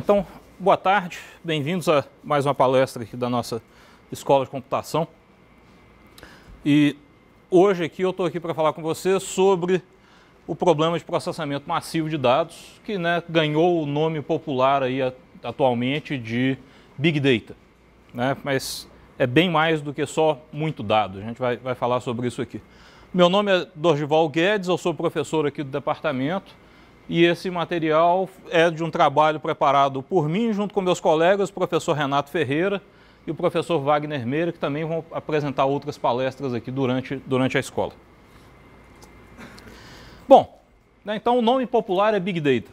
então, boa tarde, bem-vindos a mais uma palestra aqui da nossa Escola de Computação. E hoje aqui eu estou aqui para falar com você sobre o problema de processamento massivo de dados, que né, ganhou o nome popular aí atualmente de Big Data. Né? Mas é bem mais do que só muito dado, a gente vai, vai falar sobre isso aqui. Meu nome é Dorgival Guedes, eu sou professor aqui do departamento e esse material é de um trabalho preparado por mim, junto com meus colegas, o professor Renato Ferreira e o professor Wagner Meira, que também vão apresentar outras palestras aqui durante, durante a escola. Bom, né, então o nome popular é Big Data.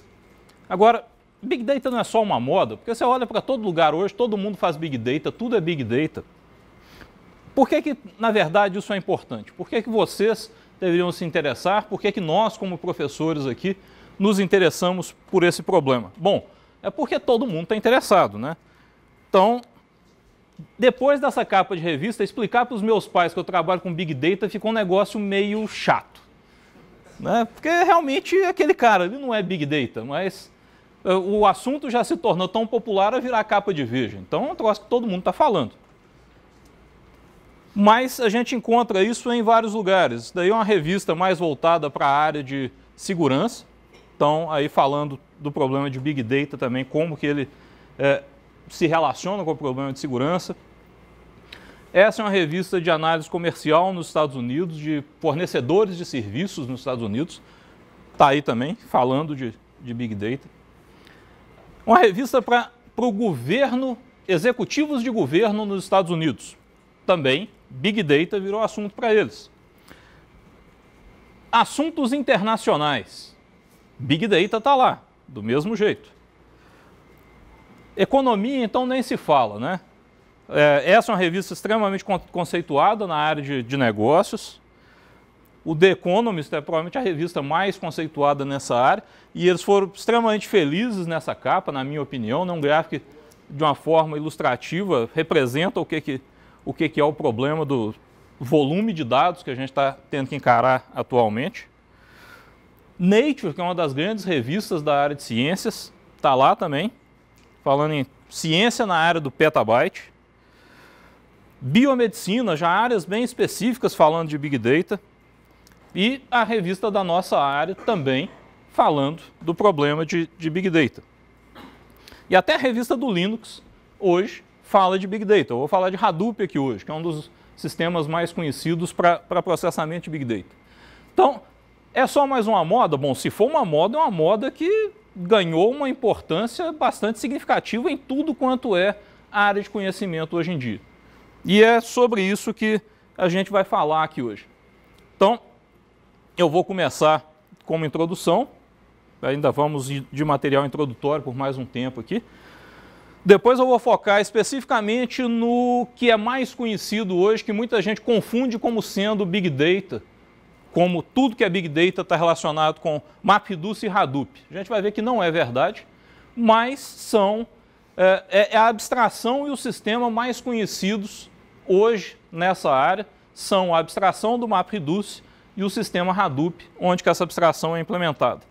Agora, Big Data não é só uma moda, porque você olha para todo lugar hoje, todo mundo faz Big Data, tudo é Big Data. Por que, que na verdade, isso é importante? Por que, que vocês deveriam se interessar? Por que, que nós, como professores aqui, nos interessamos por esse problema? Bom, é porque todo mundo está interessado, né? Então, depois dessa capa de revista, explicar para os meus pais que eu trabalho com Big Data ficou um negócio meio chato. Né? Porque realmente é aquele cara ele não é Big Data, mas eh, o assunto já se tornou tão popular a virar capa de virgem. Então é um troço que todo mundo está falando. Mas a gente encontra isso em vários lugares. daí é uma revista mais voltada para a área de segurança, estão aí falando do problema de Big Data também, como que ele é, se relaciona com o problema de segurança. Essa é uma revista de análise comercial nos Estados Unidos, de fornecedores de serviços nos Estados Unidos. Está aí também falando de, de Big Data. Uma revista para o governo, executivos de governo nos Estados Unidos. Também Big Data virou assunto para eles. Assuntos internacionais. Big Data está lá, do mesmo jeito. Economia, então, nem se fala, né? É, essa é uma revista extremamente conceituada na área de, de negócios. O The Economist é provavelmente a revista mais conceituada nessa área e eles foram extremamente felizes nessa capa, na minha opinião. Né? Um gráfico que, de uma forma ilustrativa, representa o que, que, o que, que é o problema do volume de dados que a gente está tendo que encarar atualmente. Nature, que é uma das grandes revistas da área de ciências, está lá também, falando em ciência na área do petabyte. Biomedicina, já áreas bem específicas falando de Big Data. E a revista da nossa área também falando do problema de, de Big Data. E até a revista do Linux, hoje, fala de Big Data. Eu vou falar de Hadoop aqui hoje, que é um dos sistemas mais conhecidos para processamento de Big Data. Então, é só mais uma moda? Bom, se for uma moda, é uma moda que ganhou uma importância bastante significativa em tudo quanto é a área de conhecimento hoje em dia. E é sobre isso que a gente vai falar aqui hoje. Então, eu vou começar como introdução, ainda vamos de material introdutório por mais um tempo aqui. Depois eu vou focar especificamente no que é mais conhecido hoje, que muita gente confunde como sendo Big Data, como tudo que é Big Data está relacionado com MapReduce e Hadoop. A gente vai ver que não é verdade, mas são é, é, é a abstração e o sistema mais conhecidos hoje nessa área são a abstração do MapReduce e o sistema Hadoop, onde que essa abstração é implementada.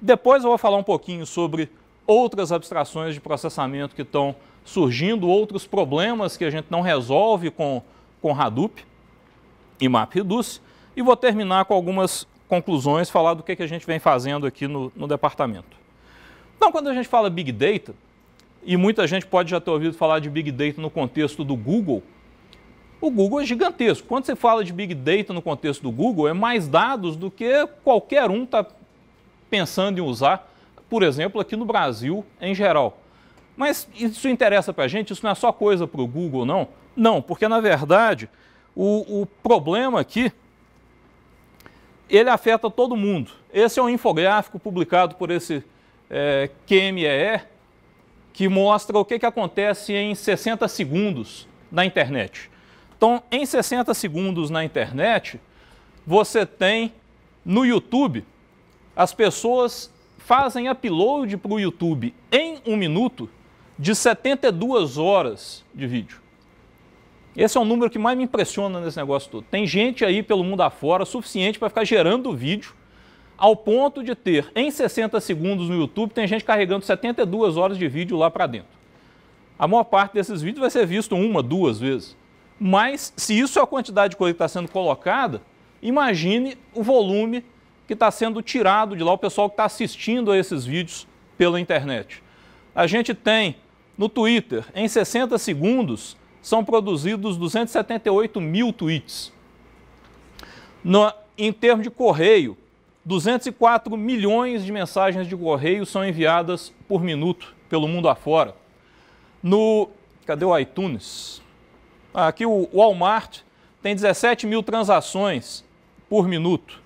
Depois eu vou falar um pouquinho sobre outras abstrações de processamento que estão surgindo, outros problemas que a gente não resolve com, com Hadoop e MapReduce. E vou terminar com algumas conclusões, falar do que, que a gente vem fazendo aqui no, no departamento. Então, quando a gente fala Big Data, e muita gente pode já ter ouvido falar de Big Data no contexto do Google, o Google é gigantesco. Quando você fala de Big Data no contexto do Google, é mais dados do que qualquer um está pensando em usar, por exemplo, aqui no Brasil em geral. Mas isso interessa para a gente? Isso não é só coisa para o Google, não? Não, porque na verdade o, o problema aqui ele afeta todo mundo. Esse é um infográfico publicado por esse é, QMEE, que mostra o que, que acontece em 60 segundos na internet. Então, em 60 segundos na internet, você tem no YouTube, as pessoas fazem upload para o YouTube em um minuto de 72 horas de vídeo. Esse é o número que mais me impressiona nesse negócio todo. Tem gente aí pelo mundo afora suficiente para ficar gerando vídeo ao ponto de ter em 60 segundos no YouTube, tem gente carregando 72 horas de vídeo lá para dentro. A maior parte desses vídeos vai ser visto uma, duas vezes. Mas se isso é a quantidade de coisa que está sendo colocada, imagine o volume que está sendo tirado de lá, o pessoal que está assistindo a esses vídeos pela internet. A gente tem no Twitter, em 60 segundos, são produzidos 278 mil tweets. No, em termos de correio, 204 milhões de mensagens de correio são enviadas por minuto pelo mundo afora. No. Cadê o iTunes? Ah, aqui o Walmart tem 17 mil transações por minuto.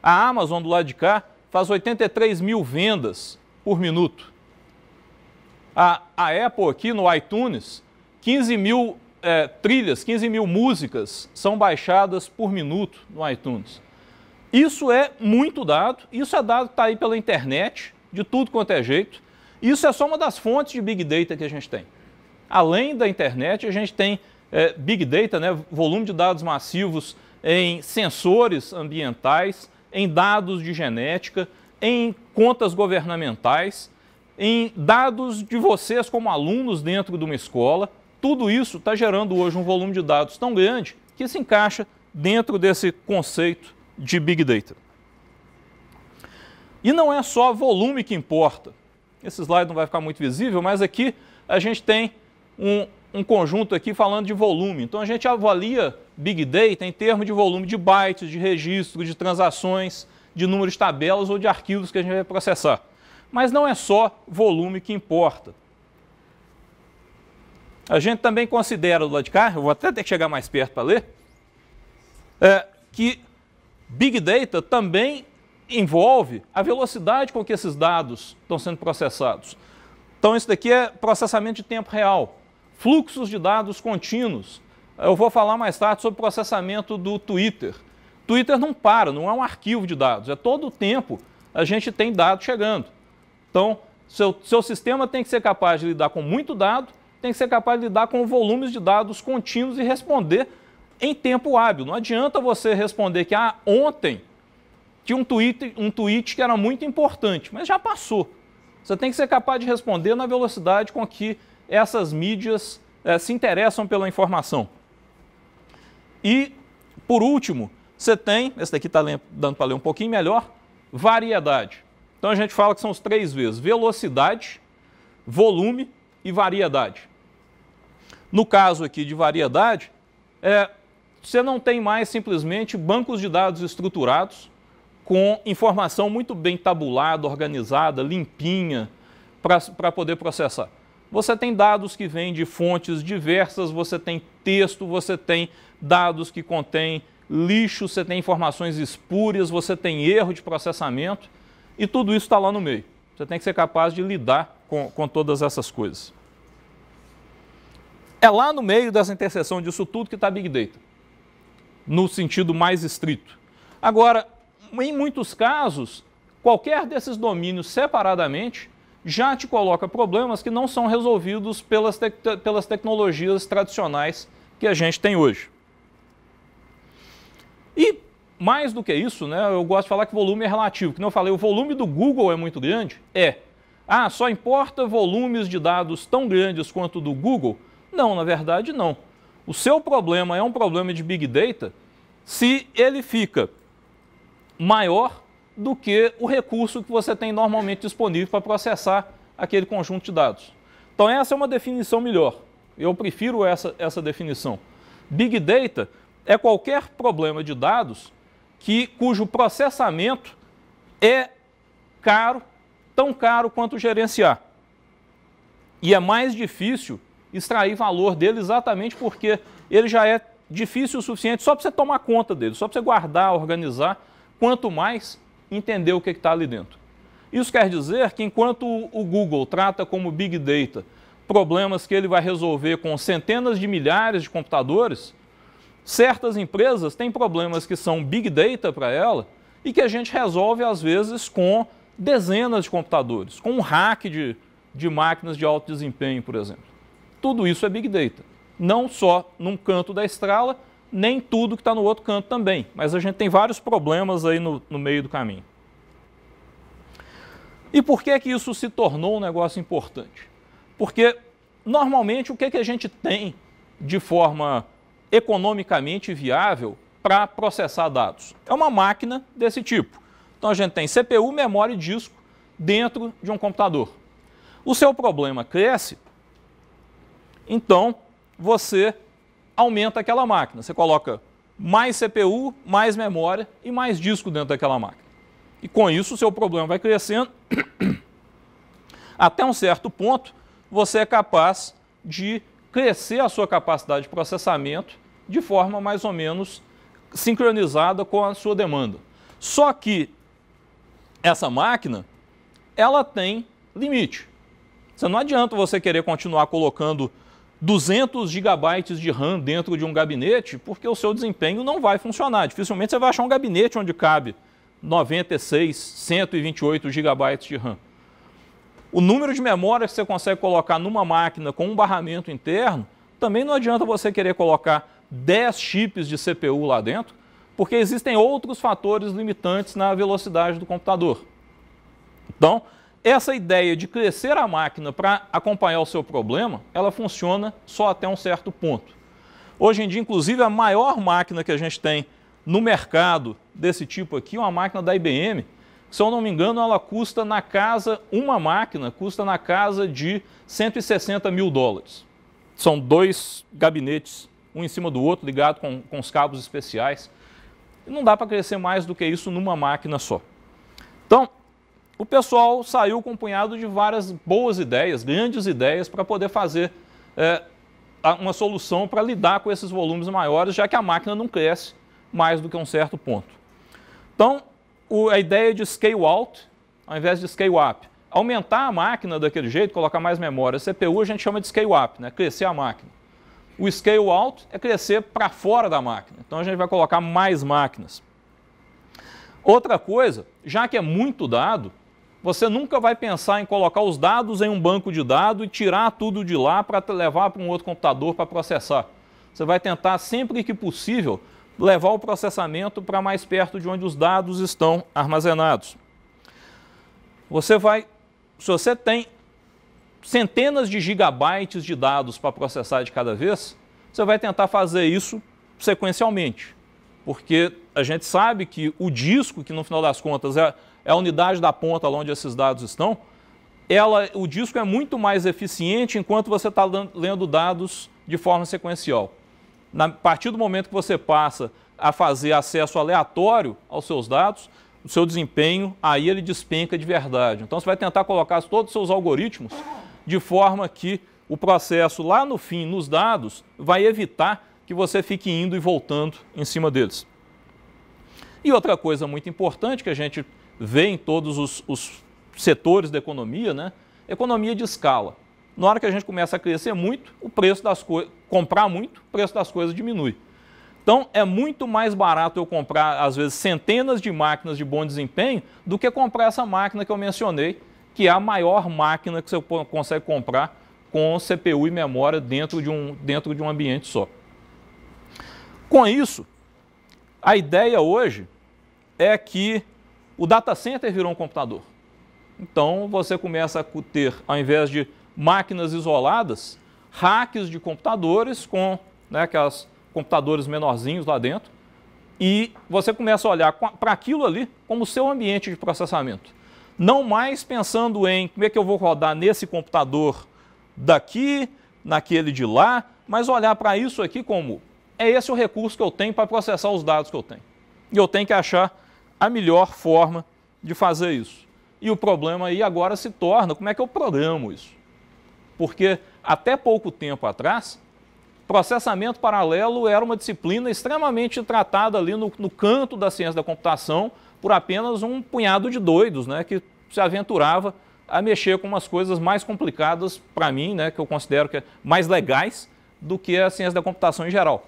A Amazon do lado de cá faz 83 mil vendas por minuto. A, a Apple aqui no iTunes 15 mil é, trilhas, 15 mil músicas são baixadas por minuto no iTunes. Isso é muito dado, isso é dado que está aí pela internet, de tudo quanto é jeito. Isso é só uma das fontes de Big Data que a gente tem. Além da internet, a gente tem é, Big Data, né, volume de dados massivos em sensores ambientais, em dados de genética, em contas governamentais, em dados de vocês como alunos dentro de uma escola tudo isso está gerando hoje um volume de dados tão grande que se encaixa dentro desse conceito de Big Data. E não é só volume que importa. Esse slide não vai ficar muito visível, mas aqui a gente tem um, um conjunto aqui falando de volume. Então a gente avalia Big Data em termos de volume de bytes, de registro, de transações, de números de tabelas ou de arquivos que a gente vai processar. Mas não é só volume que importa. A gente também considera do lado de cá, eu vou até ter que chegar mais perto para ler, é, que Big Data também envolve a velocidade com que esses dados estão sendo processados. Então, isso daqui é processamento de tempo real, fluxos de dados contínuos. Eu vou falar mais tarde sobre processamento do Twitter. Twitter não para, não é um arquivo de dados, é todo o tempo a gente tem dados chegando. Então, seu, seu sistema tem que ser capaz de lidar com muito dado tem que ser capaz de lidar com volumes de dados contínuos e responder em tempo hábil. Não adianta você responder que ah, ontem tinha um tweet, um tweet que era muito importante, mas já passou. Você tem que ser capaz de responder na velocidade com que essas mídias eh, se interessam pela informação. E, por último, você tem, esse daqui está dando para ler um pouquinho melhor, variedade. Então a gente fala que são os três vezes: velocidade, volume e variedade. No caso aqui de variedade, é, você não tem mais simplesmente bancos de dados estruturados com informação muito bem tabulada, organizada, limpinha, para poder processar. Você tem dados que vêm de fontes diversas, você tem texto, você tem dados que contêm lixo, você tem informações espúrias, você tem erro de processamento e tudo isso está lá no meio. Você tem que ser capaz de lidar com, com todas essas coisas. É lá no meio dessa interseção disso tudo que está Big Data, no sentido mais estrito. Agora, em muitos casos, qualquer desses domínios separadamente já te coloca problemas que não são resolvidos pelas, te pelas tecnologias tradicionais que a gente tem hoje. E mais do que isso, né, eu gosto de falar que volume é relativo. Como eu falei, o volume do Google é muito grande? É. Ah, só importa volumes de dados tão grandes quanto o do Google? Não, na verdade, não. O seu problema é um problema de Big Data se ele fica maior do que o recurso que você tem normalmente disponível para processar aquele conjunto de dados. Então, essa é uma definição melhor. Eu prefiro essa, essa definição. Big Data é qualquer problema de dados que, cujo processamento é caro, tão caro quanto gerenciar. E é mais difícil extrair valor dele exatamente porque ele já é difícil o suficiente só para você tomar conta dele, só para você guardar, organizar, quanto mais entender o que está ali dentro. Isso quer dizer que enquanto o Google trata como Big Data problemas que ele vai resolver com centenas de milhares de computadores, certas empresas têm problemas que são Big Data para ela e que a gente resolve às vezes com dezenas de computadores, com um hack de, de máquinas de alto desempenho, por exemplo. Tudo isso é Big Data. Não só num canto da estrada, nem tudo que está no outro canto também. Mas a gente tem vários problemas aí no, no meio do caminho. E por que, que isso se tornou um negócio importante? Porque normalmente o que, que a gente tem de forma economicamente viável para processar dados? É uma máquina desse tipo. Então a gente tem CPU, memória e disco dentro de um computador. O seu problema cresce então você aumenta aquela máquina. Você coloca mais CPU, mais memória e mais disco dentro daquela máquina. E com isso o seu problema vai crescendo. Até um certo ponto, você é capaz de crescer a sua capacidade de processamento de forma mais ou menos sincronizada com a sua demanda. Só que essa máquina, ela tem limite. Você não adianta você querer continuar colocando 200 gigabytes de RAM dentro de um gabinete, porque o seu desempenho não vai funcionar. Dificilmente você vai achar um gabinete onde cabe 96, 128 gigabytes de RAM. O número de memória que você consegue colocar numa máquina com um barramento interno, também não adianta você querer colocar 10 chips de CPU lá dentro, porque existem outros fatores limitantes na velocidade do computador. Então, essa ideia de crescer a máquina para acompanhar o seu problema, ela funciona só até um certo ponto. Hoje em dia, inclusive, a maior máquina que a gente tem no mercado desse tipo aqui uma máquina da IBM. Se eu não me engano, ela custa na casa, uma máquina custa na casa de 160 mil dólares. São dois gabinetes, um em cima do outro, ligado com, com os cabos especiais. E não dá para crescer mais do que isso numa máquina só. Então, o pessoal saiu com um punhado de várias boas ideias, grandes ideias, para poder fazer é, uma solução para lidar com esses volumes maiores, já que a máquina não cresce mais do que um certo ponto. Então, o, a ideia de scale out ao invés de scale up. Aumentar a máquina daquele jeito, colocar mais memória. CPU a gente chama de scale up, né? crescer a máquina. O scale out é crescer para fora da máquina. Então a gente vai colocar mais máquinas. Outra coisa, já que é muito dado, você nunca vai pensar em colocar os dados em um banco de dados e tirar tudo de lá para levar para um outro computador para processar. Você vai tentar, sempre que possível, levar o processamento para mais perto de onde os dados estão armazenados. Você vai, se você tem centenas de gigabytes de dados para processar de cada vez, você vai tentar fazer isso sequencialmente. Porque a gente sabe que o disco, que no final das contas é é a unidade da ponta onde esses dados estão, ela, o disco é muito mais eficiente enquanto você está lendo dados de forma sequencial. Na, a partir do momento que você passa a fazer acesso aleatório aos seus dados, o seu desempenho, aí ele despenca de verdade. Então você vai tentar colocar todos os seus algoritmos de forma que o processo lá no fim, nos dados, vai evitar que você fique indo e voltando em cima deles. E outra coisa muito importante que a gente vê em todos os, os setores da economia, né? Economia de escala. Na hora que a gente começa a crescer muito, o preço das coisas, comprar muito, o preço das coisas diminui. Então é muito mais barato eu comprar, às vezes, centenas de máquinas de bom desempenho do que comprar essa máquina que eu mencionei, que é a maior máquina que você consegue comprar com CPU e memória dentro de um, dentro de um ambiente só. Com isso, a ideia hoje é que o data center virou um computador. Então você começa a ter, ao invés de máquinas isoladas, hacks de computadores com né, aquelas computadores menorzinhos lá dentro, e você começa a olhar para aquilo ali como seu ambiente de processamento. Não mais pensando em como é que eu vou rodar nesse computador daqui, naquele de lá, mas olhar para isso aqui como é esse o recurso que eu tenho para processar os dados que eu tenho. E eu tenho que achar a melhor forma de fazer isso. E o problema aí agora se torna como é que eu programo isso. Porque até pouco tempo atrás, processamento paralelo era uma disciplina extremamente tratada ali no, no canto da ciência da computação por apenas um punhado de doidos né, que se aventurava a mexer com umas coisas mais complicadas para mim, né, que eu considero que é mais legais do que a ciência da computação em geral.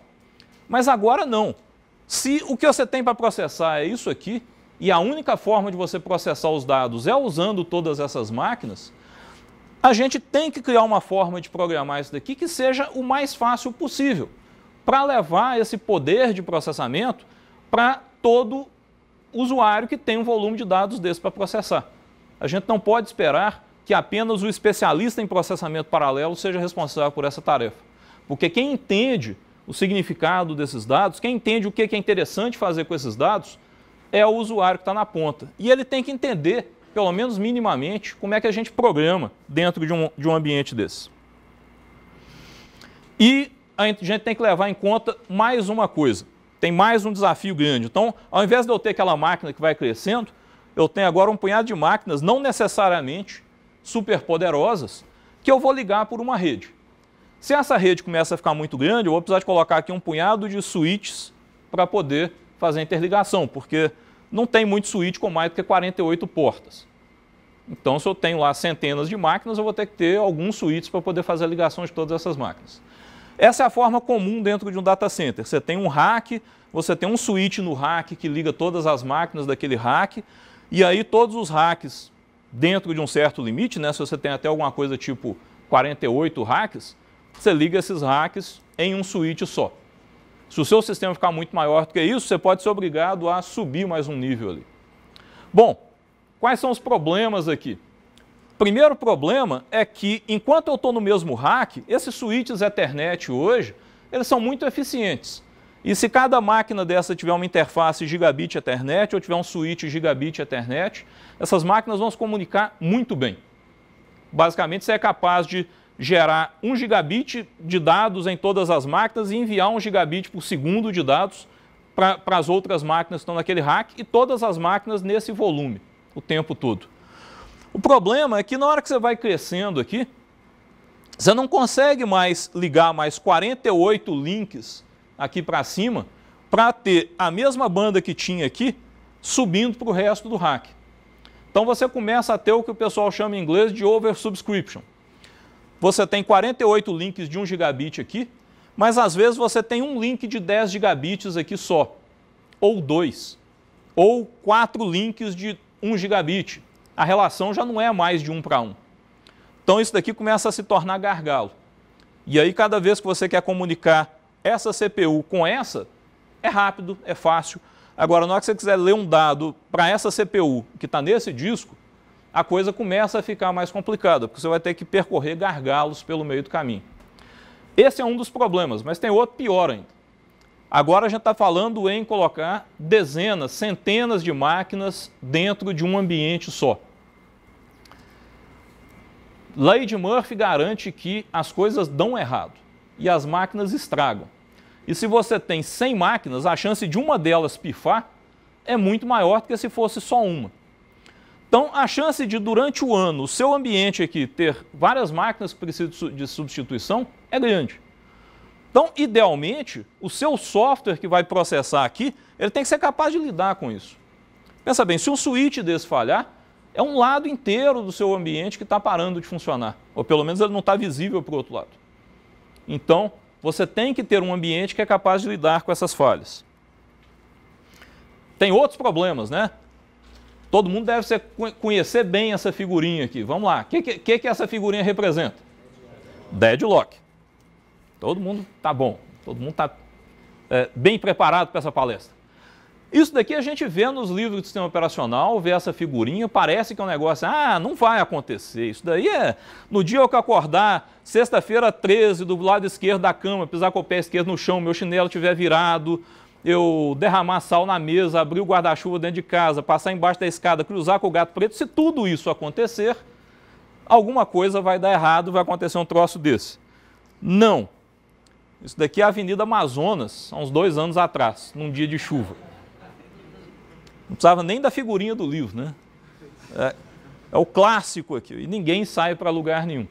Mas agora não. Se o que você tem para processar é isso aqui, e a única forma de você processar os dados é usando todas essas máquinas, a gente tem que criar uma forma de programar isso daqui que seja o mais fácil possível, para levar esse poder de processamento para todo usuário que tem um volume de dados desse para processar. A gente não pode esperar que apenas o especialista em processamento paralelo seja responsável por essa tarefa, porque quem entende o significado desses dados, quem entende o que é interessante fazer com esses dados é o usuário que está na ponta. E ele tem que entender, pelo menos minimamente, como é que a gente programa dentro de um, de um ambiente desse. E a gente tem que levar em conta mais uma coisa. Tem mais um desafio grande. Então, ao invés de eu ter aquela máquina que vai crescendo, eu tenho agora um punhado de máquinas, não necessariamente super poderosas, que eu vou ligar por uma rede. Se essa rede começa a ficar muito grande, eu vou precisar de colocar aqui um punhado de switches para poder fazer interligação, porque não tem muito switch com mais do que 48 portas. Então, se eu tenho lá centenas de máquinas, eu vou ter que ter alguns switches para poder fazer a ligação de todas essas máquinas. Essa é a forma comum dentro de um data center. Você tem um rack, você tem um switch no rack que liga todas as máquinas daquele rack, e aí todos os racks, dentro de um certo limite, né, se você tem até alguma coisa tipo 48 racks, você liga esses racks em um switch só. Se o seu sistema ficar muito maior do que isso, você pode ser obrigado a subir mais um nível ali. Bom, quais são os problemas aqui? Primeiro problema é que enquanto eu estou no mesmo rack, esses switches Ethernet hoje, eles são muito eficientes. E se cada máquina dessa tiver uma interface gigabit Ethernet ou tiver um switch gigabit Ethernet, essas máquinas vão se comunicar muito bem. Basicamente, você é capaz de gerar 1 gigabit de dados em todas as máquinas e enviar 1 gigabit por segundo de dados para as outras máquinas que estão naquele rack e todas as máquinas nesse volume o tempo todo. O problema é que na hora que você vai crescendo aqui, você não consegue mais ligar mais 48 links aqui para cima para ter a mesma banda que tinha aqui subindo para o resto do rack. Então você começa a ter o que o pessoal chama em inglês de oversubscription. Você tem 48 links de 1 gigabit aqui, mas às vezes você tem um link de 10 gigabits aqui só, ou dois, ou quatro links de 1 gigabit. A relação já não é mais de um para um. Então isso daqui começa a se tornar gargalo. E aí cada vez que você quer comunicar essa CPU com essa, é rápido, é fácil. Agora, na hora que você quiser ler um dado para essa CPU que está nesse disco, a coisa começa a ficar mais complicada, porque você vai ter que percorrer gargalos pelo meio do caminho. Esse é um dos problemas, mas tem outro pior ainda. Agora a gente está falando em colocar dezenas, centenas de máquinas dentro de um ambiente só. Lei de Murphy garante que as coisas dão errado e as máquinas estragam. E se você tem 100 máquinas, a chance de uma delas pifar é muito maior do que se fosse só uma. Então, a chance de, durante o ano, o seu ambiente aqui ter várias máquinas que precisam de substituição é grande. Então, idealmente, o seu software que vai processar aqui, ele tem que ser capaz de lidar com isso. Pensa bem, se um switch desse falhar, é um lado inteiro do seu ambiente que está parando de funcionar. Ou pelo menos ele não está visível para o outro lado. Então, você tem que ter um ambiente que é capaz de lidar com essas falhas. Tem outros problemas, né? Todo mundo deve ser, conhecer bem essa figurinha aqui. Vamos lá. O que, que, que essa figurinha representa? Deadlock. Todo mundo tá bom. Todo mundo tá é, bem preparado para essa palestra. Isso daqui a gente vê nos livros de sistema operacional, vê essa figurinha, parece que é um negócio, ah, não vai acontecer. Isso daí é no dia que eu acordar, sexta-feira 13, do lado esquerdo da cama, pisar com o pé esquerdo no chão, meu chinelo estiver virado, eu derramar sal na mesa, abrir o guarda-chuva dentro de casa, passar embaixo da escada, cruzar com o gato preto, se tudo isso acontecer, alguma coisa vai dar errado, vai acontecer um troço desse. Não. Isso daqui é a Avenida Amazonas, há uns dois anos atrás, num dia de chuva. Não precisava nem da figurinha do livro, né? É, é o clássico aqui, e ninguém sai para lugar nenhum.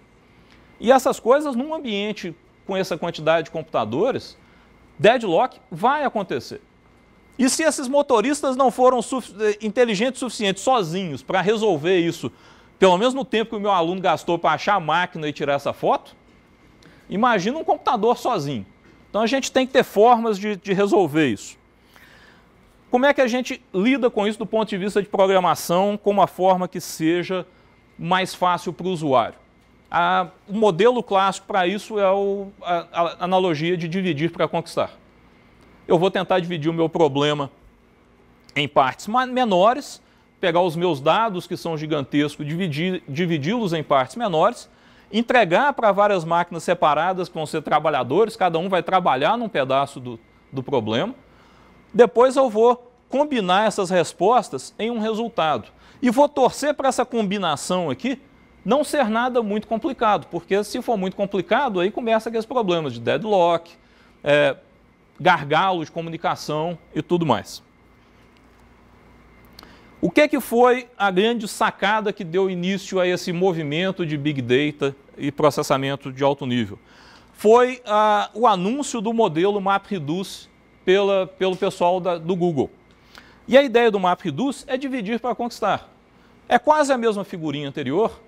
E essas coisas, num ambiente com essa quantidade de computadores, Deadlock vai acontecer. E se esses motoristas não foram eh, inteligentes o suficiente sozinhos para resolver isso, pelo menos no tempo que o meu aluno gastou para achar a máquina e tirar essa foto, imagina um computador sozinho. Então a gente tem que ter formas de, de resolver isso. Como é que a gente lida com isso do ponto de vista de programação, com uma forma que seja mais fácil para o usuário? A, o modelo clássico para isso é o, a, a analogia de dividir para conquistar. Eu vou tentar dividir o meu problema em partes menores, pegar os meus dados que são gigantescos, dividi-los em partes menores, entregar para várias máquinas separadas, que vão ser trabalhadores, cada um vai trabalhar num pedaço do, do problema. Depois eu vou combinar essas respostas em um resultado. E vou torcer para essa combinação aqui não ser nada muito complicado, porque se for muito complicado, aí começa aqueles problemas de deadlock, é, de comunicação e tudo mais. O que, é que foi a grande sacada que deu início a esse movimento de Big Data e processamento de alto nível? Foi ah, o anúncio do modelo MapReduce pela, pelo pessoal da, do Google. E a ideia do MapReduce é dividir para conquistar. É quase a mesma figurinha anterior,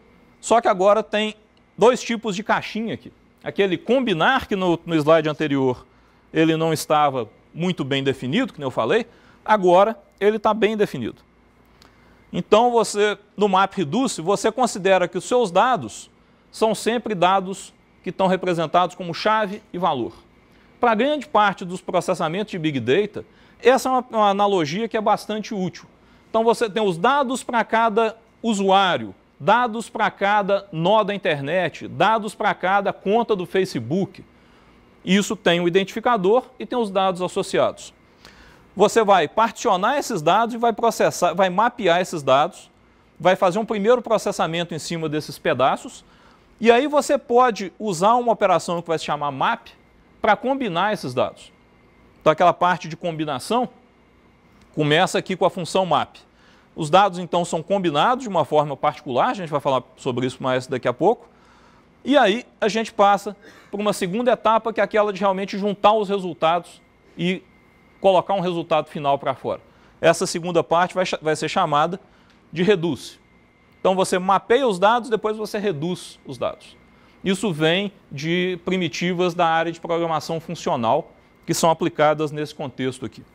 só que agora tem dois tipos de caixinha aqui. Aquele combinar, que no, no slide anterior ele não estava muito bem definido, que eu falei, agora ele está bem definido. Então você, no map reduce, você considera que os seus dados são sempre dados que estão representados como chave e valor. Para grande parte dos processamentos de Big Data, essa é uma, uma analogia que é bastante útil. Então você tem os dados para cada usuário, dados para cada nó da internet, dados para cada conta do Facebook. Isso tem um identificador e tem os dados associados. Você vai particionar esses dados e vai processar, vai mapear esses dados, vai fazer um primeiro processamento em cima desses pedaços, e aí você pode usar uma operação que vai se chamar map para combinar esses dados. Então aquela parte de combinação começa aqui com a função map. Os dados, então, são combinados de uma forma particular, a gente vai falar sobre isso mais daqui a pouco. E aí a gente passa por uma segunda etapa, que é aquela de realmente juntar os resultados e colocar um resultado final para fora. Essa segunda parte vai, vai ser chamada de reduce. Então você mapeia os dados, depois você reduz os dados. Isso vem de primitivas da área de programação funcional, que são aplicadas nesse contexto aqui.